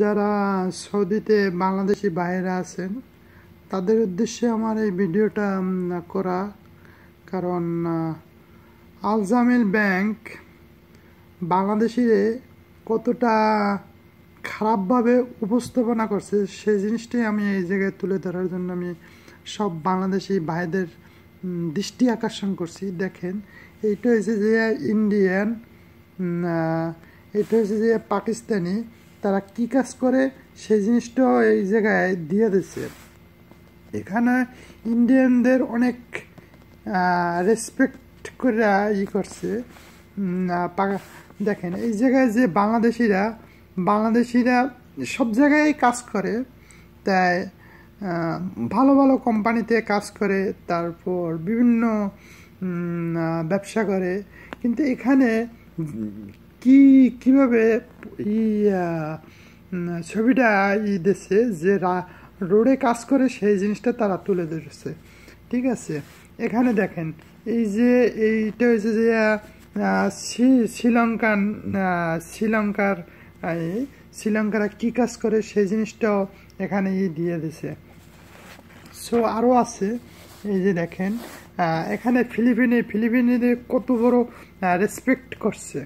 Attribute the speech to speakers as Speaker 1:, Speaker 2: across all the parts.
Speaker 1: যারা সৌদিতে বাংলাদেশি বাইরে আছেন তাদের উদ্দেশ্যে আমার এই ভিডিওটা করা কারণ আলজামিল ব্যাংক বাংলাদেশিরে কতটা খারাপভাবে উপস্থাপনা করছে সেই জিনিসটাই আমি এই জায়গায় তুলে ধরার জন্য আমি সব বাংলাদেশি ভাইদের দৃষ্টি আকর্ষণ করছি দেখেন এইটা হয়েছে যে ইন্ডিয়ান এটা হয়েছে যে পাকিস্তানি তারা কি কাজ করে সেই জিনিসটাও এই জায়গায় দিয়ে দিছে এখানে ইন্ডিয়ানদের অনেক রেসপেক্ট করে ই করছে দেখেন এই জায়গায় যে বাংলাদেশিরা বাংলাদেশিরা সব জায়গায় কাজ করে তাই ভালো ভালো কোম্পানিতে কাজ করে তারপর বিভিন্ন ব্যবসা করে কিন্তু এখানে কি কীভাবে ছবিটা ই দিছে যে রোডে কাজ করে সেই জিনিসটা তারা তুলে ধরেছে ঠিক আছে এখানে দেখেন এই যে এইটা হয়েছে যে শ্রীলঙ্কান শ্রীলঙ্কার শ্রীলঙ্কারা কী কাজ করে সেই জিনিসটাও এখানে ই দিয়ে দিছে সো আরও আছে এই যে দেখেন এখানে ফিলিপিনে ফিলিপিনে কত বড় রেসপেক্ট করছে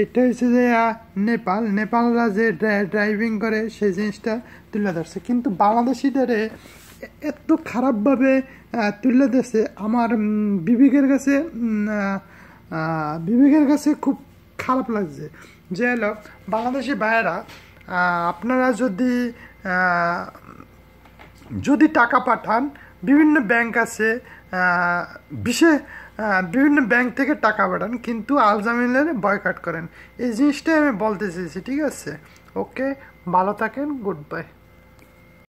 Speaker 1: এটা হচ্ছে যে নেপাল নেপালরা যে ড্রাইভিং করে সেই জিনিসটা তুলে ধরছে কিন্তু বাংলাদেশিদের এত খারাপভাবে তুলে ধরছে আমার বিবেকের কাছে বিবেকের কাছে খুব খারাপ লাগছে যে হলো বাংলাদেশি ভাইয়েরা আপনারা যদি যদি টাকা পাঠান বিভিন্ন ব্যাংক আছে বিশেষ বিভিন্ন ব্যাংক থেকে টাকা পাঠান কিন্তু আলজামিনের বয়কাট করেন এই জিনিসটাই আমি বলতে চেয়েছি ঠিক আছে ওকে ভালো থাকেন গুড বাই